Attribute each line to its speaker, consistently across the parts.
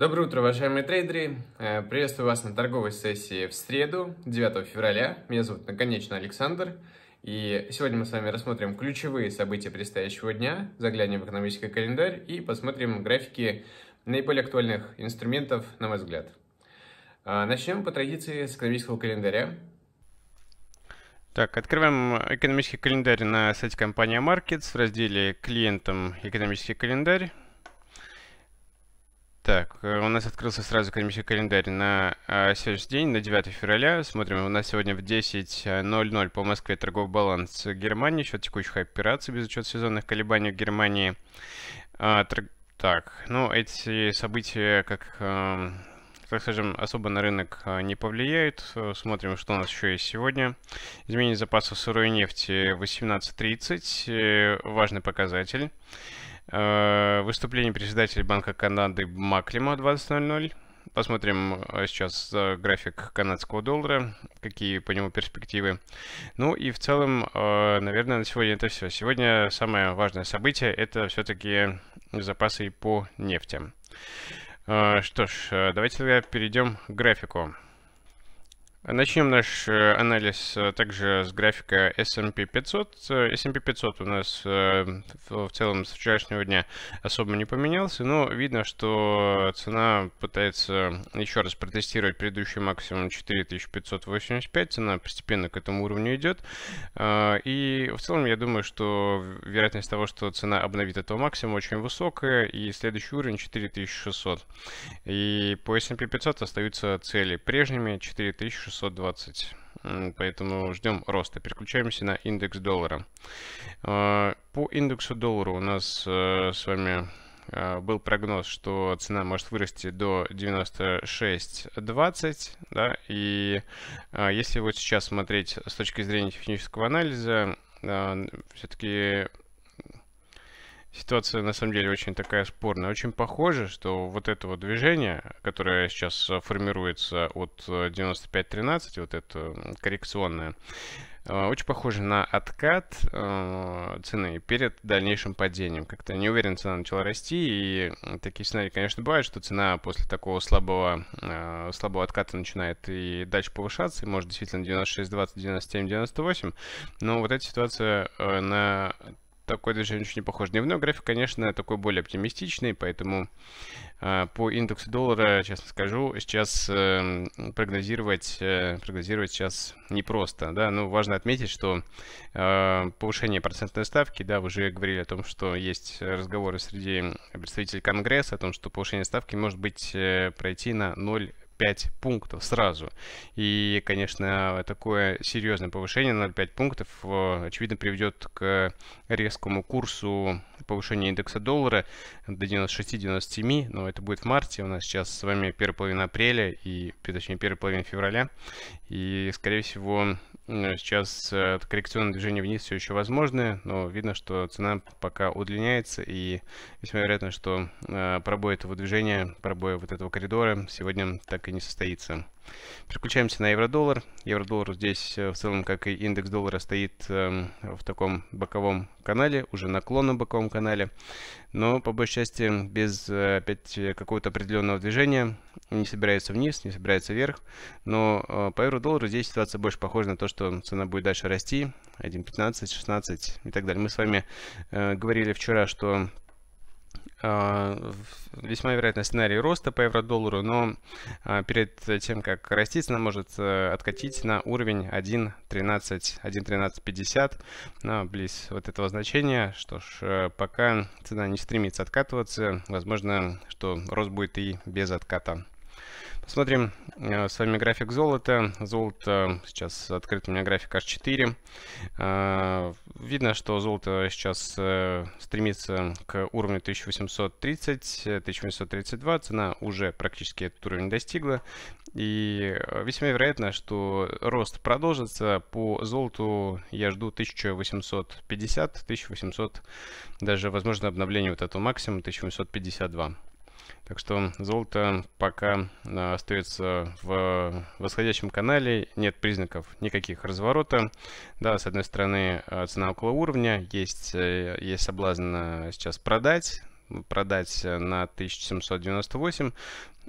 Speaker 1: Доброе утро, уважаемые трейдеры! Э, приветствую вас на торговой сессии в среду, 9 февраля. Меня зовут наконечно Александр. И сегодня мы с вами рассмотрим ключевые события предстоящего дня, заглянем в экономический календарь и посмотрим графики наиболее актуальных инструментов, на мой взгляд. Э, начнем по традиции с экономического календаря. Так, открываем экономический календарь на сайте компании Markets в разделе «Клиентам экономический календарь». Так, э, у нас открылся сразу академический календарь на а, сегодняшний день, на 9 февраля. Смотрим, у нас сегодня в 10.00 по Москве торговый баланс Германии, счет текущих операций без учета сезонных колебаний в Германии. А, тр... Так, ну эти события, как, э, так скажем, особо на рынок э, не повлияют. Э, смотрим, что у нас еще есть сегодня. Изменение запасов сырой нефти 18.30, важный показатель. Э, выступление председателя Банка Канады Маклима 20.00. Посмотрим э, сейчас э, график канадского доллара, какие по нему перспективы. Ну и в целом, наверное, на сегодня это все. Сегодня самое важное событие – это все-таки запасы по нефти. Что ж, давайте тогда перейдем к графику. Начнем наш э, анализ э, также с графика S&P 500. S&P 500 у нас э, в целом с вчерашнего дня особо не поменялся, но видно, что цена пытается еще раз протестировать предыдущий максимум 4585, цена постепенно к этому уровню идет. И в целом я думаю, что вероятность того, что цена обновит этого максимума очень высокая, и следующий уровень 4600. И по S&P 500 остаются цели прежними 4600. 620. Поэтому ждем роста. Переключаемся на индекс доллара. А, по индексу доллара у нас э, с вами э, был прогноз, что цена может вырасти до 96.20, да, и э, если вот сейчас смотреть с точки зрения технического анализа, все-таки Ситуация на самом деле очень такая спорная. Очень похоже, что вот это вот движение, которое сейчас э, формируется от 95.13, э, вот это коррекционное, э, очень похоже на откат цены перед дальнейшим падением. Как-то не уверен, цена начала расти, и такие сценарии, конечно, бывают, что цена после такого слабого, слабого отката начинает и дальше повышаться, и может действительно 96, 20, 97, 98, но вот эта ситуация на такое движение очень не похоже. Дневной график, конечно, такой более оптимистичный, поэтому э, по индексу доллара, честно скажу, сейчас э, прогнозировать, э, прогнозировать сейчас непросто. Да? Но ну, важно отметить, что э, повышение процентной ставки, да, вы уже говорили о том, что есть разговоры среди представителей Конгресса о том, что повышение ставки может быть э, пройти на 0 0,5 пунктов сразу. И, конечно, такое серьезное повышение на 0,5 пунктов, э, очевидно, приведет к резкому курсу повышения индекса доллара до 96-97, но это будет в марте. У нас сейчас с вами первая половина апреля, и, точнее, первая половина февраля. И, скорее всего, Э, сейчас э, коррекционное движение вниз все еще возможны, но видно, что цена пока удлиняется и весьма вероятно, что э, пробой этого движения, пробой вот этого коридора сегодня так и не состоится. Переключаемся на евро-доллар. Евро-доллар здесь э, в целом, как и индекс доллара, стоит эм, в таком боковом канале, уже наклонном боковом канале. Но, по большей части, без э, опять э, какого-то определенного движения не собирается вниз, не собирается вверх. Но по евро-доллару здесь ситуация больше похожа на то, что цена будет дальше расти. 1.15, 16 и так далее. Мы с вами говорили вчера, что а, весьма вероятный сценарий роста по евро-доллару, но а, перед тем, как растить, она может э, откатить на уровень 1.13, 1.1350, близ вот этого значения. Что ж, э, пока цена не стремится откатываться, возможно, что рост будет и без отката. Посмотрим э, с вами график золота. Золото э, сейчас открыт у меня график H4. Э, видно, что золото сейчас стремится к уровню 1830-1832. Цена уже практически этот уровень достигла. И весьма вероятно, что рост продолжится. По золоту я жду 1850, 1800, даже возможно обновление вот этого максимума 1852. Так что золото пока э, остается в э, восходящем канале, нет признаков никаких разворота. Да, с одной стороны э, цена около уровня, есть, есть соблазн сейчас продать, продать на 1798,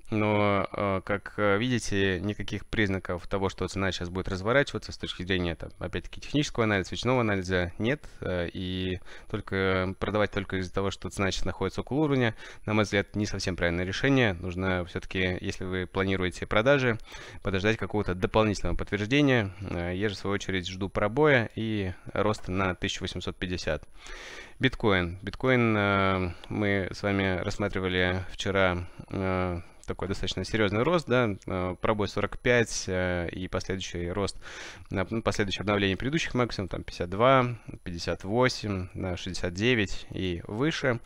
Speaker 1: но, э, как э, видите, никаких признаков того, что цена сейчас будет разворачиваться с точки зрения, там, опять-таки, технического анализа, свечного анализа нет, э, и только продавать только из-за того, что цена сейчас находится около уровня, на мой взгляд, не совсем правильное решение. Нужно все-таки, если вы планируете продажи, подождать какого-то дополнительного подтверждения. Я же, в свою очередь, жду пробоя и роста на 1850. Биткоин. Биткоин мы с вами рассматривали вчера такой достаточно серьезный рост, да, э, пробой 45 э, и последующий рост, э, ну, последующее обновление предыдущих максимум, там 52, 58, 69 и выше.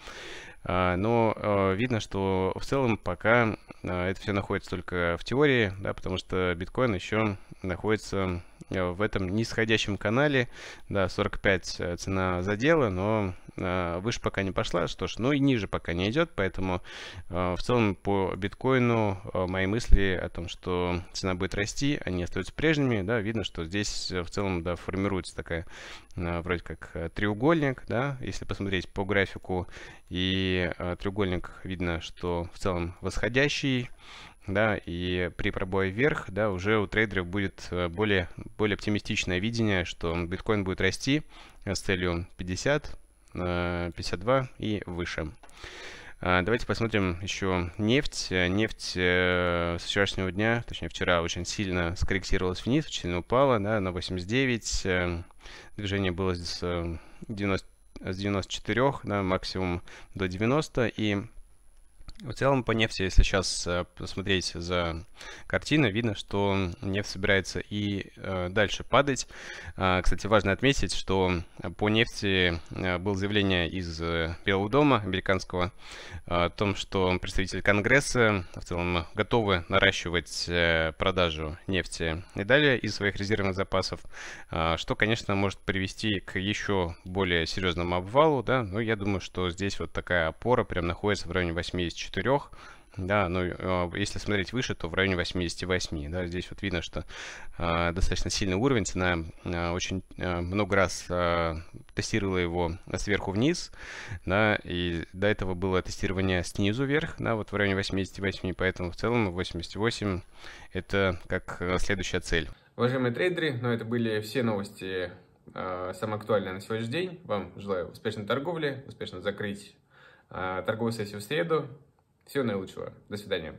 Speaker 1: А, но видно, что в целом пока это все находится только в теории, да, потому что биткоин еще находится Э, в этом нисходящем канале. Да, 45 э, цена задела, но э, выше пока не пошла. Что ж, ну и ниже пока не идет. Поэтому в целом по биткоину мои мысли о том, что цена будет расти, они остаются прежними. Да, видно, что здесь в целом да, формируется такая вроде как треугольник. Да, если посмотреть по графику и треугольник, видно, что в целом восходящий да, и при пробое вверх, да, уже у трейдеров будет э, более, более оптимистичное видение, что биткоин будет расти с целью 50, 52 э, и выше. А, давайте посмотрим еще нефть. Э, нефть с вчерашнего дня, точнее вчера, очень сильно скорректировалась вниз, очень сильно упала да, на 89. Движение было с, 94 да, максимум до 90. И в целом по нефти, если сейчас э, посмотреть за картину, видно, что нефть собирается и э, дальше падать. А, кстати, важно отметить, что по нефти э, было заявление из Белого дома американского о том, что представитель Конгресса в целом готовы наращивать продажу нефти и далее из своих резервных запасов, что, конечно, может привести к еще более серьезному обвалу. Да? Но я думаю, что здесь вот такая опора прям находится в районе 84 64, да, но ну, а, если смотреть выше, то в районе 88, да, здесь вот видно, что э, достаточно сильный уровень, цена э, очень э, много раз э, тестировала его сверху вниз, да, и до этого было тестирование снизу вверх, да, вот в районе 88, поэтому в целом 88 это как следующая цель. Уважаемые трейдеры, ну это были все новости э, самые актуальные на сегодняшний день. Вам желаю успешной торговли, успешно закрыть э, торговую сессию в среду. Всего наилучшего. До свидания.